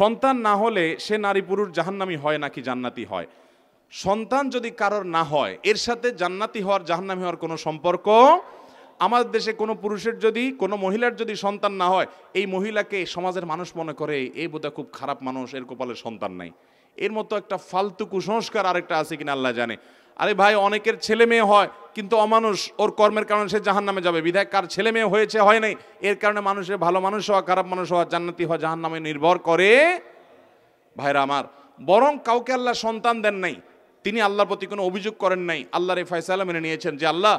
সন্তান না হলে সে নারী পুরুষ জাহান্নামি হয় নাকি জান্নাতি হয় সন্তান যদি কারোর না হয় এর সাথে জান্নাতি হওয়ার জাহান্নামি হওয়ার কোনো সম্পর্ক আমাদের দেশে কোনো পুরুষের যদি কোনো মহিলার যদি সন্তান না হয় এই মহিলাকে সমাজের মানুষ মনে করে এই বোধহয় খুব খারাপ মানুষ এর কপালে সন্তান নাই এর মতো একটা ফালতু কুসংস্কার আরেকটা আছে কিনা আল্লাহ জানে আরে ভাই অনেকের ছেলে মেয়ে হয় কিন্তু অমানুষ ওর কর্মের কারণে সে জাহান নামে যাবে বিধায়ক কার ছেলে মেয়ে হয়েছে হয় নাই এর কারণে মানুষের ভালো মানুষ হওয়া খারাপ মানুষ হওয়া জান্নাতি হওয়া জাহান নামে নির্ভর করে ভাইরা আমার বরং কাউকে আল্লাহ সন্তান দেন নাই তিনি আল্লাহর প্রতি কোনো অভিযোগ করেন নাই আল্লাহর এই ফয়সালা মেনে নিয়েছেন যে আল্লাহ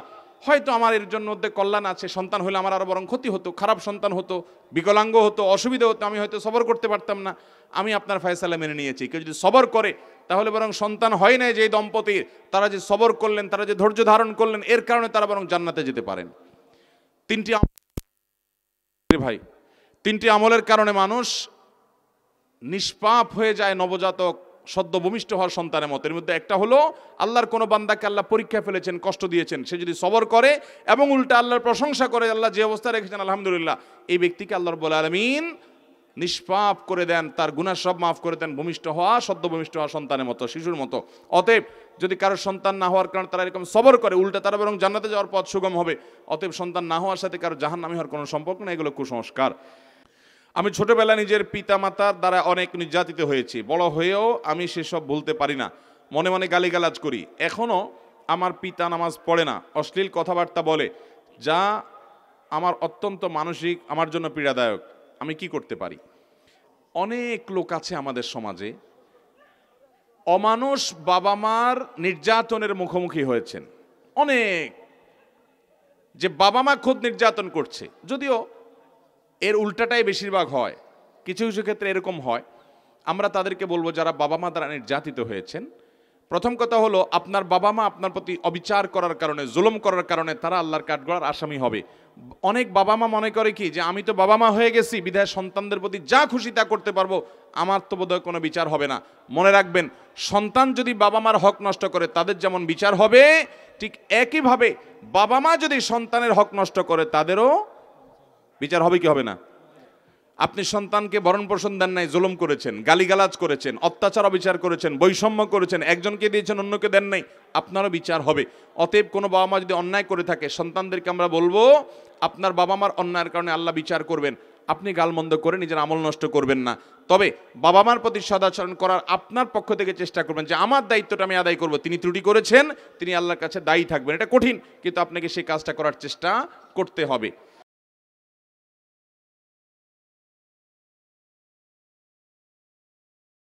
হয়তো আমার এর জন্য মধ্যে কল্যাণ আছে সন্তান হলে আমার আরও বরং ক্ষতি হতো খারাপ সন্তান হতো বিকলাঙ্গ হতো অসুবিধা হতো আমি হয়তো সবর করতে পারতাম না আমি আপনার ফয়সালা মেনে নিয়েছি কেউ যদি সবর করে তাহলে বরং সন্তান হয় নাই যে দম্পতির তারা যে সবর করলেন তারা যে ধৈর্য ধারণ করলেন এর কারণে তারা বরং জান্নাতে যেতে পারেন তিনটি ভাই তিনটি আমলের কারণে মানুষ নিষ্পাপ হয়ে যায় নবজাতক সদ্য ভূমিষ্ঠ হওয়ার সন্তানের মতো এর মধ্যে একটা হলো আল্লাহর কোনো বান্দাকে আল্লাহ পরীক্ষা ফেলেছেন কষ্ট দিয়েছেন সে যদি সবর করে এবং উল্টা আল্লাহর প্রশংসা করে আল্লাহ যে অবস্থা রেখেছেন আলহামদুলিল্লাহ এই ব্যক্তিকে আল্লাহর বলে আলমিন নিষ্পাপ করে দেন তার গুণা সব মাফ করে দেন ভূমিষ্ঠ হওয়া সদ্য ভূমিষ্ঠ হওয়া সন্তানের মতো শিশুর মতো অতএব যদি কারো সন্তান না হওয়ার কারণে তারা এরকম সবর করে উল্টা তারা বরং জান্নাতে যাওয়ার পথ সুগম হবে অতএব সন্তান না হওয়ার সাথে কারো জাহান নামে হওয়ার কোনো সম্পর্ক না এগুলো কুসংস্কার আমি ছোটবেলা নিজের পিতামাতার দ্বারা অনেক নির্যাতিত হয়েছি বড় হয়েও আমি সেসব ভুলতে পারি না মনে মনে গালিগালাজ করি এখনও আমার পিতা নামাজ পড়ে না অশ্লীল কথাবার্তা বলে যা আমার অত্যন্ত মানসিক আমার জন্য পীড়াদায়ক আমি কি করতে পারি অনেক লোক আছে আমাদের সমাজে অমানুষ বাবা মার নির্যাতনের মুখোমুখি হয়েছেন অনেক যে বাবা মা খুব নির্যাতন করছে যদিও এর উল্টাটাই বেশিরভাগ হয় কিছু কিছু ক্ষেত্রে এরকম হয় আমরা তাদেরকে বলবো যারা বাবা মা দ্বারা নির্যাতিত হয়েছেন প্রথম কথা হলো আপনার বাবা মা আপনার প্রতি অবিচার করার কারণে জুলুম করার কারণে তারা আল্লাহর কাঠগড়ার আসামি হবে অনেক বাবা মা মনে করে কি যে আমি তো বাবা মা হয়ে গেছি বিধায় সন্তানদের প্রতি যা খুশি তা করতে পারবো আমার তো বোধহয় কোনো বিচার হবে না মনে রাখবেন সন্তান যদি বাবা মার হক নষ্ট করে তাদের যেমন বিচার হবে ঠিক একইভাবে বাবা মা যদি সন্তানের হক নষ্ট করে তাদেরও বিচার হবে কি হবে না আপনি সন্তানকে বরণ পোষণ দেন নাই জুলুম করেছেন গালিগালাজ করেছেন অত্যাচার অবিচার করেছেন বৈষম্য করেছেন একজনকে দিয়েছেন অন্যকে দেন নাই আপনারও বিচার হবে অতএব কোনো বাবা মা যদি অন্যায় করে থাকে সন্তানদেরকে আমরা বলবো আপনার বাবা মার অন্যায়ের কারণে আল্লাহ বিচার করবেন আপনি গালমন্দ করে নিজের আমল নষ্ট করবেন না তবে বাবা মার প্রতি সদাচরণ করার আপনার পক্ষ থেকে চেষ্টা করবেন যে আমার দায়িত্বটা আমি আদায় করব তিনি ত্রুটি করেছেন তিনি আল্লাহর কাছে দায়ী থাকবেন এটা কঠিন কিন্তু আপনাকে সেই কাজটা করার চেষ্টা করতে হবে